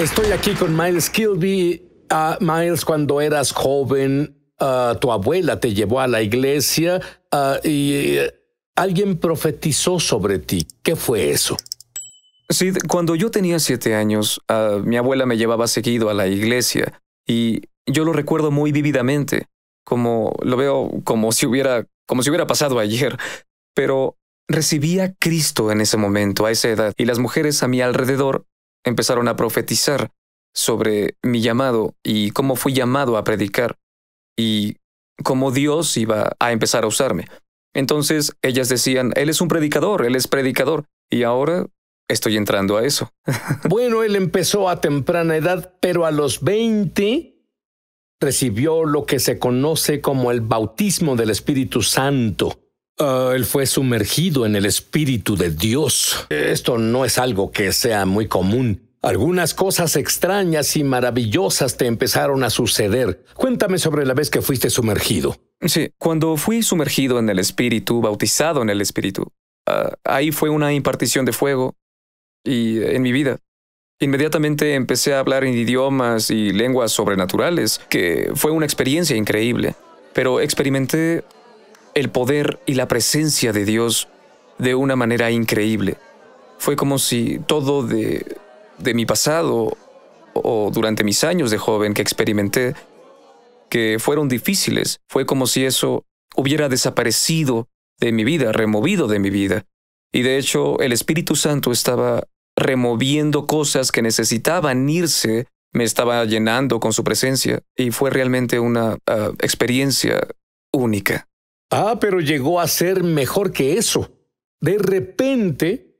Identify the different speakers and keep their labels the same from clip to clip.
Speaker 1: Estoy aquí con Miles Kilby. Ah, Miles, cuando eras joven, ah, tu abuela te llevó a la iglesia ah, y eh, alguien profetizó sobre ti. ¿Qué
Speaker 2: fue eso? Sí, cuando yo tenía siete años, mi abuela me llevaba seguido a la iglesia y yo lo recuerdo muy vívidamente, como lo veo como si hubiera, como si hubiera pasado ayer. Pero recibí a Cristo en ese momento, a esa edad, y las mujeres a mi alrededor empezaron a profetizar sobre mi llamado y cómo fui llamado a predicar y cómo Dios iba a empezar a usarme. Entonces ellas decían, Él es un predicador, Él es predicador, y ahora estoy entrando a eso.
Speaker 1: bueno, Él empezó a temprana edad, pero a los 20 recibió lo que se conoce como el bautismo del Espíritu Santo. Ah, él fue sumergido en el Espíritu de Dios. Esto no es algo que sea muy común. Algunas cosas extrañas y maravillosas te empezaron a suceder. Cuéntame sobre la vez que fuiste sumergido. Sí, cuando fui sumergido en el Espíritu, bautizado en el Espíritu, ah, ahí fue una
Speaker 2: impartición de fuego y eh, en mi vida. Inmediatamente empecé a hablar en idiomas y lenguas sobrenaturales, que fue una experiencia increíble, pero experimenté el poder y la presencia de Dios de una manera increíble. Fue como si todo de, mi pasado o durante mis años de joven que experimenté, que fueron difíciles, fue como si eso hubiera desaparecido de mi vida, removido de mi vida. Y de hecho, el Espíritu Santo estaba removiendo cosas que necesitaban irse, me estaba llenando con su presencia, y fue realmente una ah, experiencia única.
Speaker 1: Ah, pero llegó a ser mejor que eso. De repente,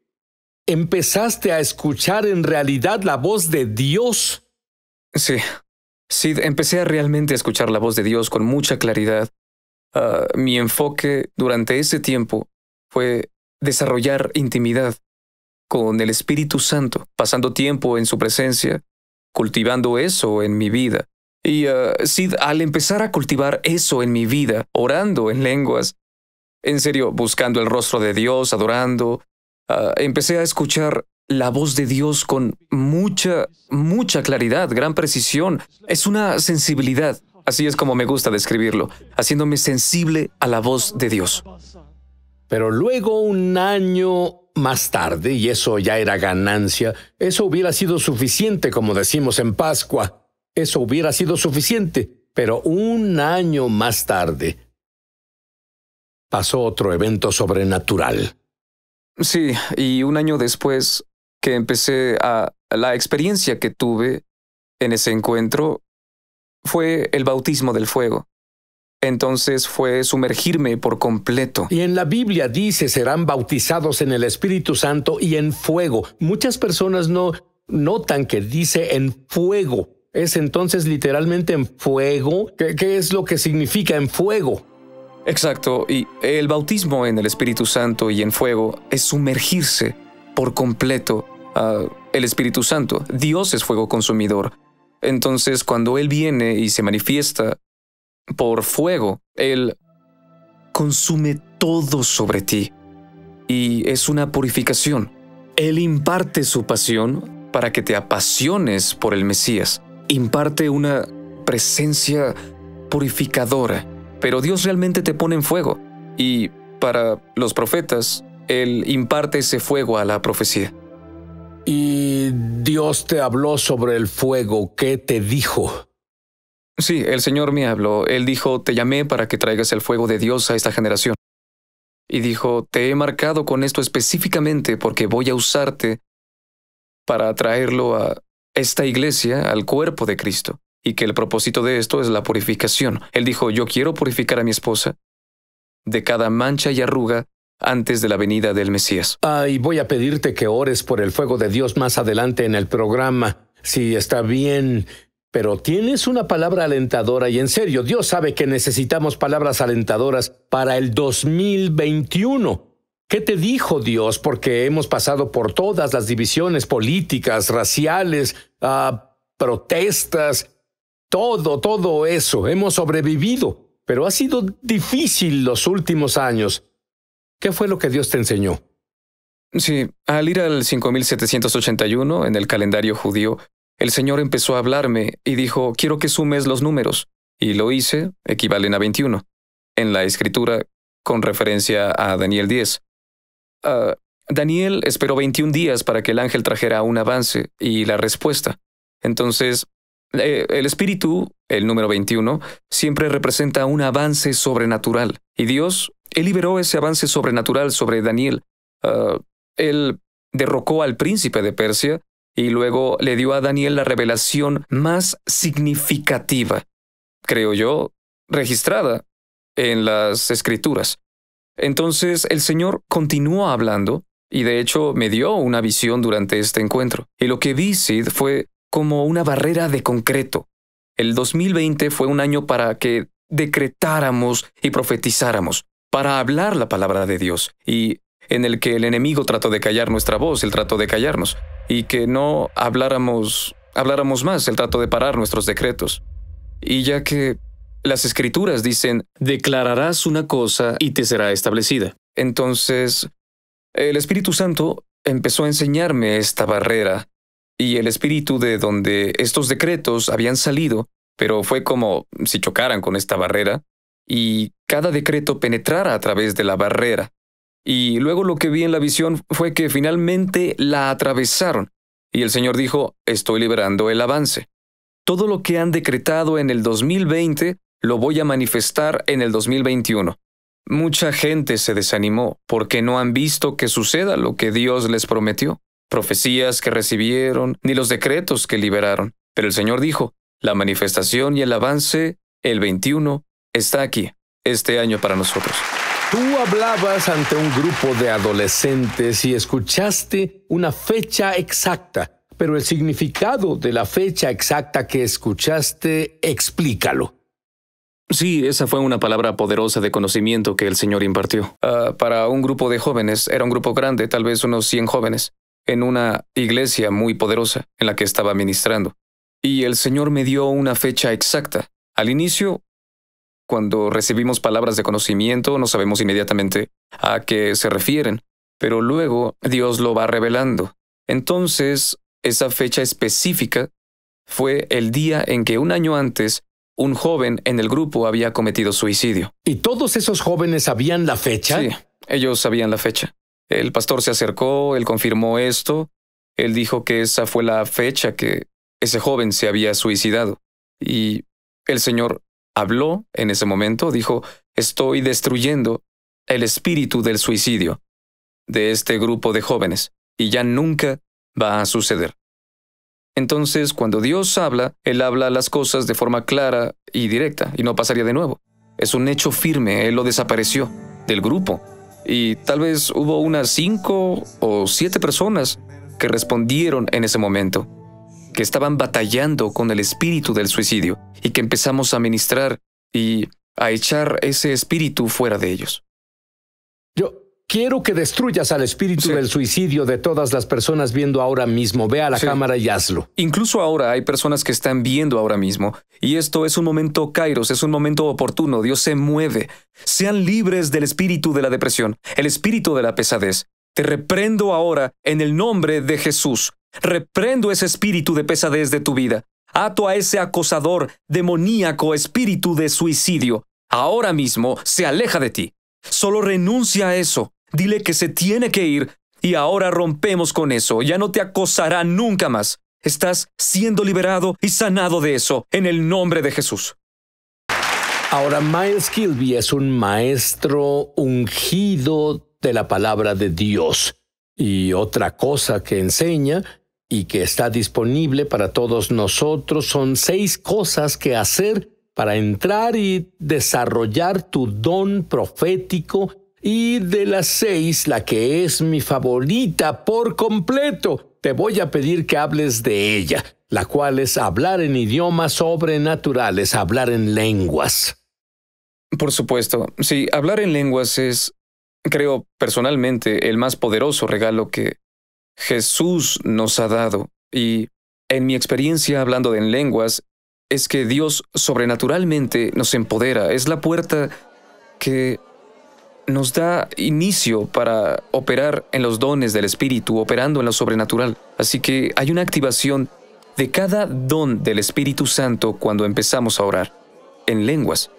Speaker 1: empezaste a escuchar en realidad la voz de Dios.
Speaker 2: Sí, sí, empecé a realmente escuchar la voz de Dios con mucha claridad. Ah, mi enfoque durante ese tiempo fue desarrollar intimidad con el Espíritu Santo, pasando tiempo en su presencia, cultivando eso en mi vida. Y uh, Sid, al empezar a cultivar eso en mi vida, orando en lenguas, en serio, buscando el rostro de Dios, adorando, uh, empecé a escuchar la voz de Dios con mucha, mucha claridad, gran precisión. Es una sensibilidad, así es como me gusta describirlo, haciéndome sensible
Speaker 1: a la voz de Dios. Pero luego un año más tarde, y eso ya era ganancia, eso hubiera sido suficiente, como decimos en Pascua, eso hubiera sido suficiente, pero un año más tarde pasó otro evento sobrenatural. Sí, y
Speaker 2: un año después que empecé a... La experiencia que tuve en ese encuentro fue el bautismo del fuego. Entonces fue
Speaker 1: sumergirme por completo. Y en la Biblia dice serán bautizados en el Espíritu Santo y en fuego. Muchas personas no notan que dice en fuego es entonces literalmente en fuego. ¿Qué, es lo que significa en fuego?
Speaker 2: Exacto, y el bautismo en el Espíritu Santo y en fuego es sumergirse por completo al ah, el Espíritu Santo. Dios es fuego consumidor. Entonces, cuando Él viene y se manifiesta por fuego, Él consume todo sobre ti. Y es una purificación. Él imparte su pasión para que te apasiones por el Mesías imparte una presencia purificadora, pero Dios realmente te pone en fuego. Y para los profetas, Él imparte ese fuego a la profecía.
Speaker 1: Y Dios te habló sobre el fuego. ¿Qué
Speaker 2: te dijo? Sí, el Señor me habló. Él dijo, te llamé para que traigas el fuego de Dios a esta generación. Y dijo, te he marcado con esto específicamente porque voy a usarte para traerlo a esta iglesia al cuerpo de Cristo y que el propósito de esto es la purificación. Él dijo, yo quiero purificar a mi esposa de cada mancha y arruga antes de la venida del Mesías.
Speaker 1: Ay, voy a pedirte que ores por el fuego de Dios más adelante en el programa. Si sí, está bien, pero tienes una palabra alentadora y en serio, Dios sabe que necesitamos palabras alentadoras para el 2021. ¿Qué te dijo Dios? Porque hemos pasado por todas las divisiones políticas, raciales, a ah, protestas, todo, todo eso. Hemos sobrevivido, pero ha sido difícil los últimos años. ¿Qué fue lo que Dios te enseñó? Sí,
Speaker 2: al ir al 5781 en el calendario judío, el Señor empezó a hablarme y dijo, quiero que sumes los números. Y lo hice, equivalen a 21. En la escritura, con referencia a Daniel 10. Ah, Daniel esperó 21 días para que el ángel trajera un avance y la respuesta. Entonces, eh, el espíritu, el número 21, siempre representa un avance sobrenatural. Y Dios, Él liberó ese avance sobrenatural sobre Daniel. Ah, él derrocó al príncipe de Persia y luego le dio a Daniel la revelación más significativa, creo yo, registrada en las escrituras. Entonces el Señor continuó hablando y de hecho me dio una visión durante este encuentro. Y lo que vi, Sid, fue como una barrera de concreto. El 2020 fue un año para que decretáramos y profetizáramos, para hablar la palabra de Dios, y en el que el enemigo trató de callar nuestra voz, él trató de callarnos, y que no habláramos, habláramos más, él trató de parar nuestros decretos. Y ya que las escrituras dicen, declararás una cosa y te será establecida. Entonces, el Espíritu Santo empezó a enseñarme esta barrera y el espíritu de donde estos decretos habían salido, pero fue como si chocaran con esta barrera y cada decreto penetrara a través de la barrera. Y luego lo que vi en la visión fue que finalmente la atravesaron y el Señor dijo, estoy liberando el avance. Todo lo que han decretado en el 2020 lo voy a manifestar en el 2021. Mucha gente se desanimó porque no han visto que suceda lo que Dios les prometió, profecías que recibieron, ni los decretos que liberaron. Pero el Señor dijo, la manifestación y el avance, el 21, está aquí, este año para nosotros.
Speaker 1: Tú hablabas ante un grupo de adolescentes y escuchaste una fecha exacta, pero el significado de la fecha exacta que escuchaste, explícalo.
Speaker 2: Sí, esa fue una palabra poderosa de conocimiento que el Señor impartió. Ah, para un grupo de jóvenes, era un grupo grande, tal vez unos 100 jóvenes, en una iglesia muy poderosa en la que estaba ministrando. Y el Señor me dio una fecha exacta. Al inicio, cuando recibimos palabras de conocimiento, no sabemos inmediatamente a qué se refieren, pero luego Dios lo va revelando. Entonces, esa fecha específica fue el día en que un año antes un joven en el grupo había cometido suicidio. ¿Y todos esos jóvenes sabían la fecha? Sí, ellos sabían la fecha. El pastor se acercó, él confirmó esto, él dijo que esa fue la fecha que ese joven se había suicidado. Y el Señor habló en ese momento, dijo, estoy destruyendo el espíritu del suicidio de este grupo de jóvenes, y ya nunca va a suceder. Entonces, cuando Dios habla, Él habla las cosas de forma clara y directa, y no pasaría de nuevo. Es un hecho firme, Él lo desapareció del grupo. Y tal vez hubo unas cinco o siete personas que respondieron en ese momento, que estaban batallando con el espíritu del suicidio y que empezamos a ministrar y a echar ese espíritu fuera de ellos.
Speaker 1: Yo, Quiero que destruyas al espíritu del suicidio de todas las personas viendo ahora mismo. Ve a la cámara y hazlo. Incluso ahora hay personas que están
Speaker 2: viendo ahora mismo. Y esto es un momento kairos, es un momento oportuno. Dios se mueve. Sean libres del espíritu de la depresión, el espíritu de la pesadez. Te reprendo ahora en el nombre de Jesús. Reprendo ese espíritu de pesadez de tu vida. Ato a ese acosador, demoníaco espíritu de suicidio. Ahora mismo se aleja de ti. Solo renuncia a eso. Dile que se tiene que ir y ahora rompemos con eso. Ya no te acosará nunca más. Estás siendo liberado y sanado de eso en el nombre de Jesús.
Speaker 1: Ahora, Miles Kilby es un maestro ungido de la palabra de Dios. Y otra cosa que enseña y que está disponible para todos nosotros son seis cosas que hacer para entrar y desarrollar tu don profético y de las seis, la que es mi favorita por completo, te voy a pedir que hables de ella, la cual es hablar en idiomas sobrenaturales, hablar en lenguas. Por supuesto, sí,
Speaker 2: hablar en lenguas es, creo personalmente, el más poderoso regalo que Jesús nos ha dado. Y en mi experiencia hablando en lenguas, es que Dios sobrenaturalmente nos empodera, es la puerta que nos da inicio para operar en los dones del Espíritu, operando en lo sobrenatural. Así que hay una activación de cada don del Espíritu Santo cuando empezamos a orar, en lenguas.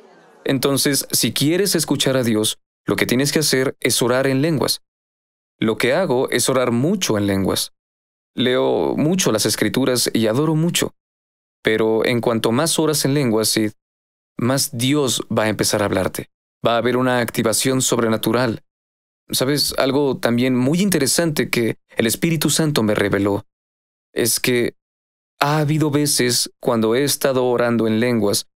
Speaker 2: Entonces, si quieres escuchar a Dios, lo que tienes que hacer es orar en lenguas. Lo que hago es orar mucho en lenguas. Leo mucho las escrituras y adoro mucho. Pero en cuanto más oras en lenguas, más Dios va a empezar a hablarte. Va a haber una activación sobrenatural. ¿Sabes? Algo también muy interesante que el Espíritu Santo me reveló es que ha habido veces cuando he estado orando en lenguas,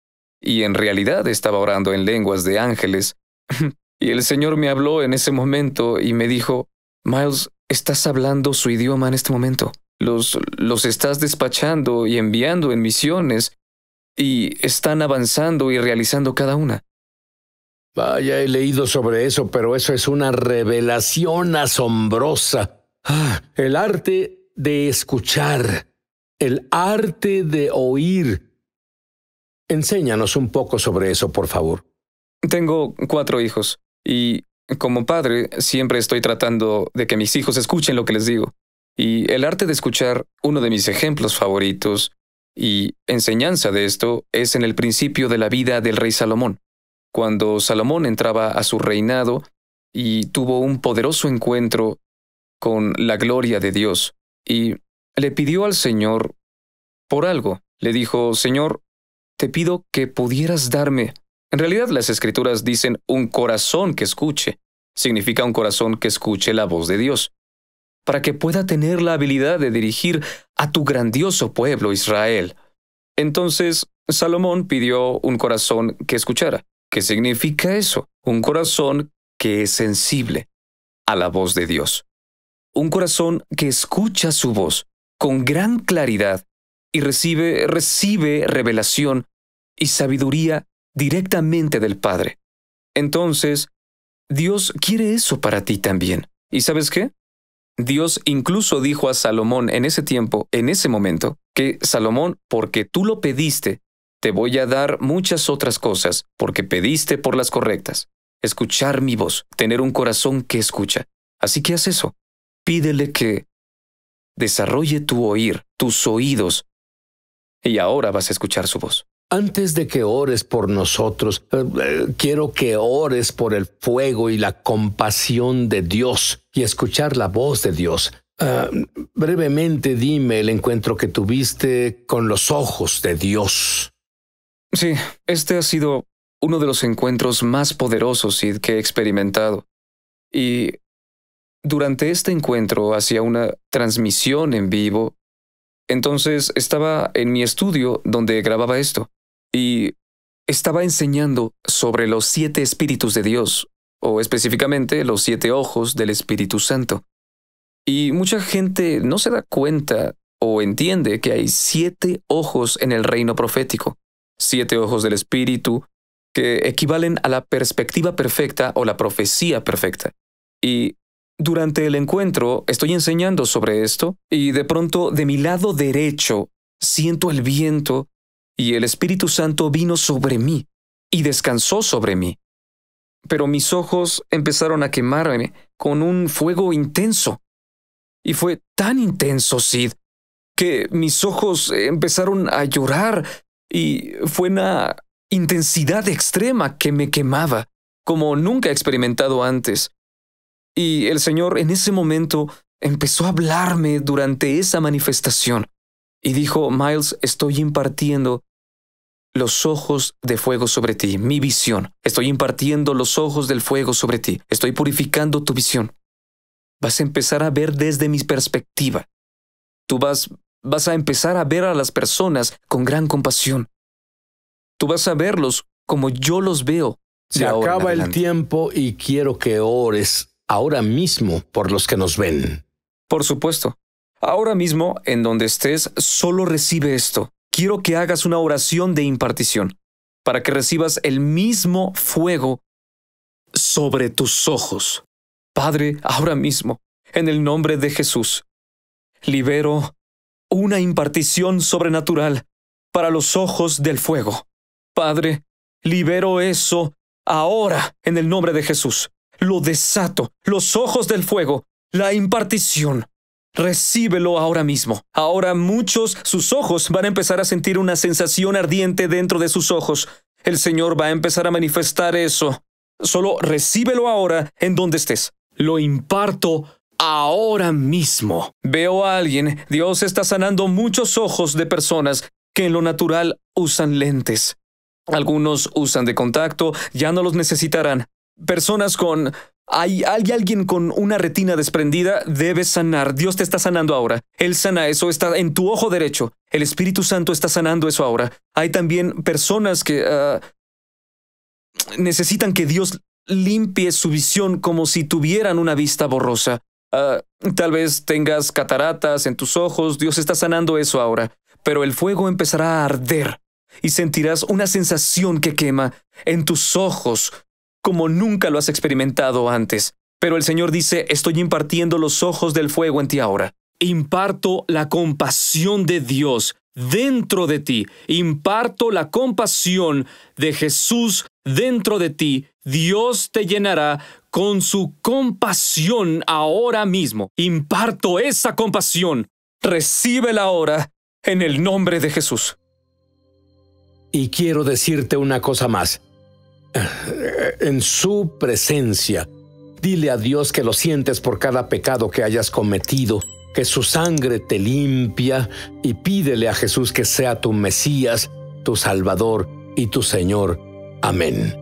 Speaker 2: y en realidad estaba orando en lenguas de ángeles, y el Señor me habló en ese momento y me dijo, Miles, estás hablando su idioma en este momento. Los, los estás despachando y enviando en misiones,
Speaker 1: y están avanzando y realizando cada una. Vaya, he leído sobre eso, pero eso es una revelación asombrosa. Ah, el arte de escuchar, el arte de oír. Enséñanos un poco sobre eso, por favor. Tengo cuatro
Speaker 2: hijos y, como padre, siempre estoy tratando de que mis hijos escuchen lo que les digo. Y el arte de escuchar, uno de mis ejemplos favoritos y enseñanza de esto, es en el principio de la vida del rey Salomón cuando Salomón entraba a su reinado y tuvo un poderoso encuentro con la gloria de Dios. Y le pidió al Señor por algo. Le dijo, Señor, te pido que pudieras darme. En realidad las escrituras dicen un corazón que escuche. Significa un corazón que escuche la voz de Dios. Para que pueda tener la habilidad de dirigir a tu grandioso pueblo Israel. Entonces, Salomón pidió un corazón que escuchara. ¿Qué significa eso? Un corazón que es sensible a la voz de Dios. Un corazón que escucha su voz con gran claridad y recibe, recibe revelación y sabiduría directamente del Padre. Entonces, Dios quiere eso para ti también. ¿Y sabes qué? Dios incluso dijo a Salomón en ese tiempo, en ese momento, que Salomón, porque tú lo pediste, te voy a dar muchas otras cosas, porque pediste por las correctas. Escuchar mi voz, tener un corazón que escucha. Así que haz eso. Pídele que desarrolle tu oír, tus oídos, y ahora vas a
Speaker 1: escuchar su voz. Antes de que ores por nosotros, eh, eh, quiero que ores por el fuego y la compasión de Dios y escuchar la voz de Dios. Ah, brevemente dime el encuentro que tuviste con los ojos de Dios. Sí, este ha sido uno de los encuentros más poderosos,
Speaker 2: que he experimentado. Y durante este encuentro hacía una transmisión en vivo. Entonces estaba en mi estudio donde grababa esto y estaba enseñando sobre los siete espíritus de Dios, o específicamente los siete ojos del Espíritu Santo. Y mucha gente no se da cuenta o entiende que hay siete ojos en el reino profético siete ojos del Espíritu, que equivalen a la perspectiva perfecta o la profecía perfecta. Y durante el encuentro estoy enseñando sobre esto y de pronto de mi lado derecho siento el viento y el Espíritu Santo vino sobre mí y descansó sobre mí. Pero mis ojos empezaron a quemarme con un fuego intenso. Y fue tan intenso, Sid, que mis ojos empezaron a llorar y fue una intensidad extrema que me quemaba, como nunca he experimentado antes. Y el Señor en ese momento empezó a hablarme durante esa manifestación y dijo, Miles, estoy impartiendo los ojos de fuego sobre ti, mi visión. Estoy impartiendo los ojos del fuego sobre ti. Estoy purificando tu visión. Vas a empezar a ver desde mi perspectiva. Tú vas vas a empezar a ver a las personas con gran compasión.
Speaker 1: Tú vas a verlos como yo los veo. Se acaba el tiempo y quiero que ores ahora mismo por los que nos ven. Por
Speaker 2: supuesto. Ahora mismo, en donde estés, solo recibe esto. Quiero que hagas una oración de impartición para que recibas el mismo fuego sobre tus ojos. Padre, ahora mismo, en el nombre de Jesús, libero una impartición sobrenatural para los ojos del fuego. Padre, libero eso ahora en el nombre de Jesús. Lo desato, los ojos del fuego, la impartición. Recíbelo ahora mismo. Ahora muchos, sus ojos van a empezar a sentir una sensación ardiente dentro de sus ojos. El Señor va a empezar a manifestar eso. Solo recíbelo ahora en donde estés. Lo imparto ahora mismo. Veo a alguien, Dios está sanando muchos ojos de personas que en lo natural usan lentes. Algunos usan de contacto, ya no los necesitarán. Personas con... Hay, alguien con una retina desprendida, debes sanar. Dios te está sanando ahora. Él sana eso, está en tu ojo derecho. El Espíritu Santo está sanando eso ahora. Hay también personas que ah, necesitan que Dios limpie su visión como si tuvieran una vista borrosa. Ah, tal vez tengas cataratas en tus ojos, Dios está sanando eso ahora, pero el fuego empezará a arder y sentirás una sensación que quema en tus ojos como nunca lo has experimentado antes. Pero el Señor dice, estoy impartiendo los ojos del fuego en ti ahora. Imparto la compasión de Dios dentro de ti. Imparto la compasión de Jesús dentro de ti. Dios te llenará con su compasión ahora mismo. Imparto esa compasión. Recíbela ahora en el nombre de Jesús.
Speaker 1: Y quiero decirte una cosa más. En su presencia, dile a Dios que lo sientes por cada pecado que hayas cometido, que su sangre te limpia y pídele a Jesús que sea tu Mesías, tu Salvador y tu Señor. Amén.